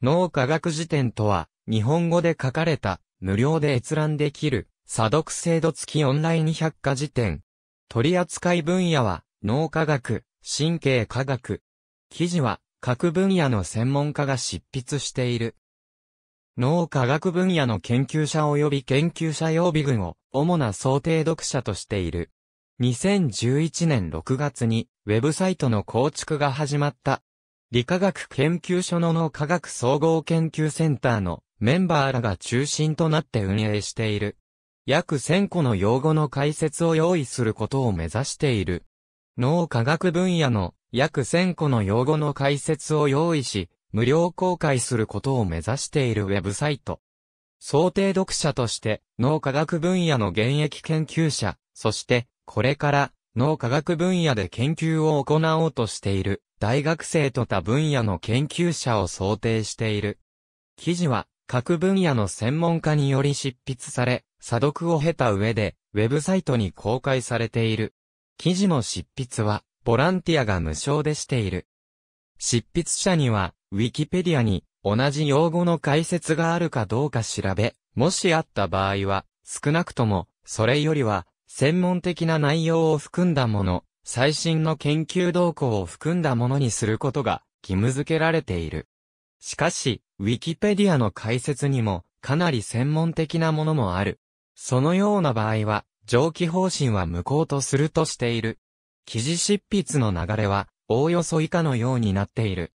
脳科学辞典とは、日本語で書かれた、無料で閲覧できる、査読制度付きオンライン百科辞典。取扱い分野は、脳科学、神経科学。記事は、各分野の専門家が執筆している。脳科学分野の研究者及び研究者用備群を、主な想定読者としている。2011年6月に、ウェブサイトの構築が始まった。理化学研究所の脳科学総合研究センターのメンバーらが中心となって運営している。約1000個の用語の解説を用意することを目指している。脳科学分野の約1000個の用語の解説を用意し、無料公開することを目指しているウェブサイト。想定読者として脳科学分野の現役研究者、そしてこれから脳科学分野で研究を行おうとしている大学生と他分野の研究者を想定している。記事は各分野の専門家により執筆され、査読を経た上でウェブサイトに公開されている。記事の執筆はボランティアが無償でしている。執筆者にはウィキペディアに同じ用語の解説があるかどうか調べ、もしあった場合は少なくともそれよりは専門的な内容を含んだもの、最新の研究動向を含んだものにすることが義務付けられている。しかし、ウィキペディアの解説にもかなり専門的なものもある。そのような場合は、上記方針は無効とするとしている。記事執筆の流れは、おおよそ以下のようになっている。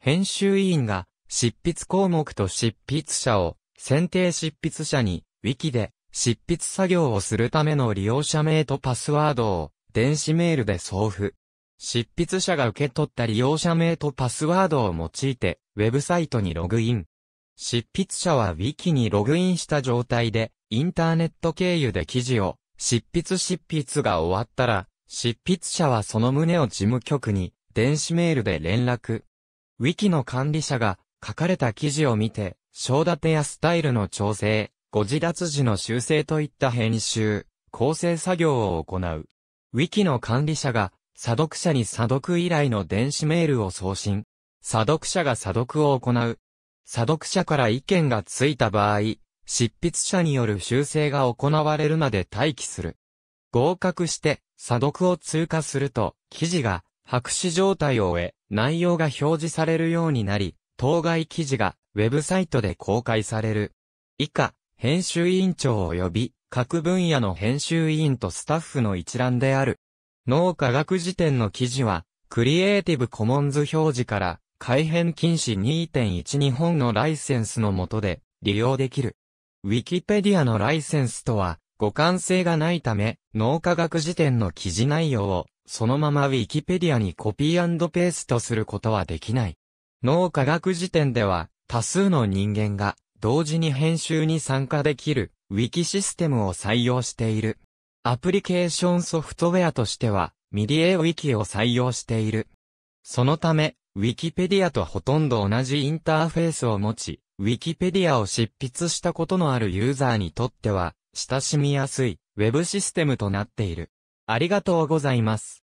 編集委員が、執筆項目と執筆者を、選定執筆者に、ウィキで、執筆作業をするための利用者名とパスワードを電子メールで送付。執筆者が受け取った利用者名とパスワードを用いて、ウェブサイトにログイン。執筆者は Wiki にログインした状態で、インターネット経由で記事を、執筆執筆が終わったら、執筆者はその旨を事務局に、電子メールで連絡。Wiki の管理者が、書かれた記事を見て、章立てやスタイルの調整、ご自脱時の修正といった編集、構成作業を行う。wiki の管理者が、査読者に査読依頼の電子メールを送信。査読者が査読を行う。査読者から意見がついた場合、執筆者による修正が行われるまで待機する。合格して、査読を通過すると、記事が白紙状態を終え、内容が表示されるようになり、当該記事がウェブサイトで公開される。以下、編集委員長及び各分野の編集委員とスタッフの一覧である。脳科学辞典の記事は、クリエイティブコモンズ表示から改変禁止2.1日本のライセンスの下で利用できる。ウィキペディアのライセンスとは、互換性がないため、脳科学辞典の記事内容を、そのままウィキペディアにコピーペーストすることはできない。脳科学辞典では、多数の人間が、同時に編集に参加できる Wiki システムを採用している。アプリケーションソフトウェアとしては MediaWiki を採用している。そのため、Wikipedia とほとんど同じインターフェースを持ち、Wikipedia を執筆したことのあるユーザーにとっては、親しみやすい Web システムとなっている。ありがとうございます。